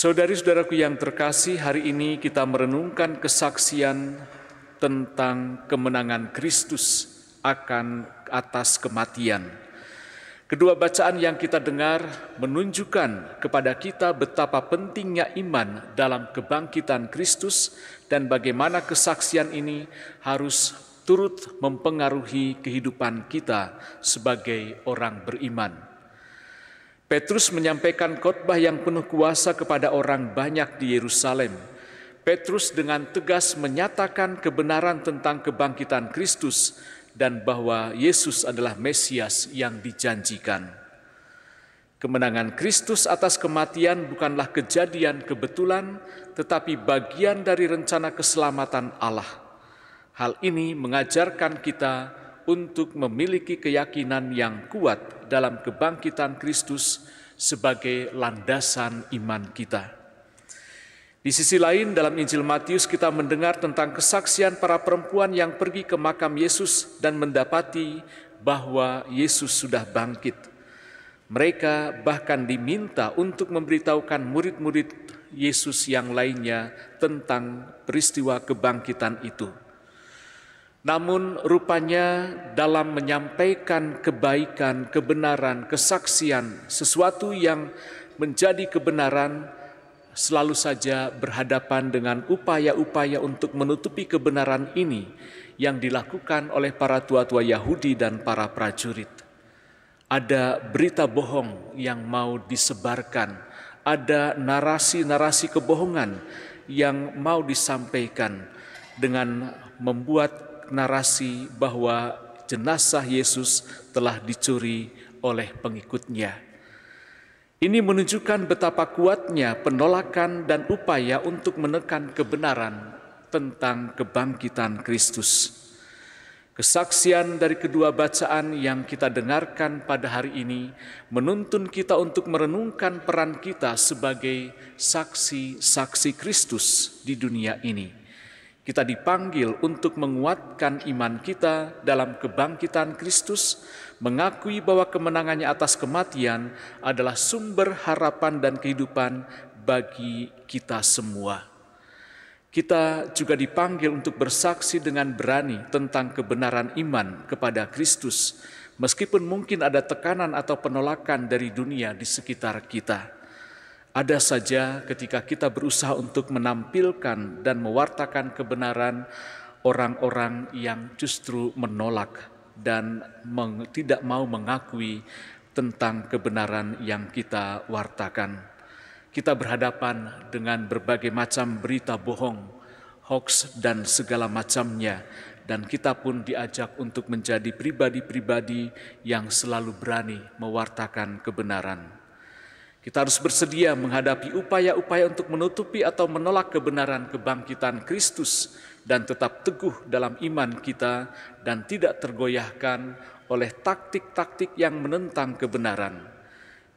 Saudari-saudaraku yang terkasih, hari ini kita merenungkan kesaksian tentang kemenangan Kristus akan atas kematian. Kedua bacaan yang kita dengar menunjukkan kepada kita betapa pentingnya iman dalam kebangkitan Kristus dan bagaimana kesaksian ini harus turut mempengaruhi kehidupan kita sebagai orang beriman. Petrus menyampaikan khotbah yang penuh kuasa kepada orang banyak di Yerusalem. Petrus dengan tegas menyatakan kebenaran tentang kebangkitan Kristus dan bahwa Yesus adalah Mesias yang dijanjikan. Kemenangan Kristus atas kematian bukanlah kejadian kebetulan, tetapi bagian dari rencana keselamatan Allah. Hal ini mengajarkan kita untuk memiliki keyakinan yang kuat dalam kebangkitan Kristus sebagai landasan iman kita. Di sisi lain, dalam Injil Matius kita mendengar tentang kesaksian para perempuan yang pergi ke makam Yesus dan mendapati bahwa Yesus sudah bangkit. Mereka bahkan diminta untuk memberitahukan murid-murid Yesus yang lainnya tentang peristiwa kebangkitan itu. Namun rupanya dalam menyampaikan kebaikan, kebenaran, kesaksian, sesuatu yang menjadi kebenaran selalu saja berhadapan dengan upaya-upaya untuk menutupi kebenaran ini yang dilakukan oleh para tua-tua Yahudi dan para prajurit. Ada berita bohong yang mau disebarkan, ada narasi-narasi kebohongan yang mau disampaikan dengan membuat narasi bahwa jenazah Yesus telah dicuri oleh pengikutnya. Ini menunjukkan betapa kuatnya penolakan dan upaya untuk menekan kebenaran tentang kebangkitan Kristus. Kesaksian dari kedua bacaan yang kita dengarkan pada hari ini menuntun kita untuk merenungkan peran kita sebagai saksi-saksi Kristus di dunia ini. Kita dipanggil untuk menguatkan iman kita dalam kebangkitan Kristus, mengakui bahwa kemenangannya atas kematian adalah sumber harapan dan kehidupan bagi kita semua. Kita juga dipanggil untuk bersaksi dengan berani tentang kebenaran iman kepada Kristus, meskipun mungkin ada tekanan atau penolakan dari dunia di sekitar kita. Ada saja ketika kita berusaha untuk menampilkan dan mewartakan kebenaran orang-orang yang justru menolak dan meng, tidak mau mengakui tentang kebenaran yang kita wartakan. Kita berhadapan dengan berbagai macam berita bohong, hoax dan segala macamnya dan kita pun diajak untuk menjadi pribadi-pribadi yang selalu berani mewartakan kebenaran. Kita harus bersedia menghadapi upaya-upaya untuk menutupi atau menolak kebenaran kebangkitan Kristus dan tetap teguh dalam iman kita dan tidak tergoyahkan oleh taktik-taktik yang menentang kebenaran.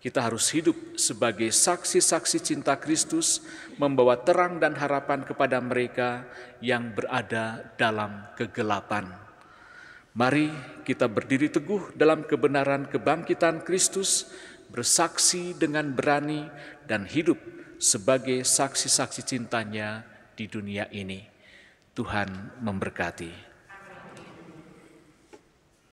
Kita harus hidup sebagai saksi-saksi cinta Kristus, membawa terang dan harapan kepada mereka yang berada dalam kegelapan. Mari kita berdiri teguh dalam kebenaran kebangkitan Kristus bersaksi dengan berani dan hidup sebagai saksi-saksi cintanya di dunia ini. Tuhan memberkati.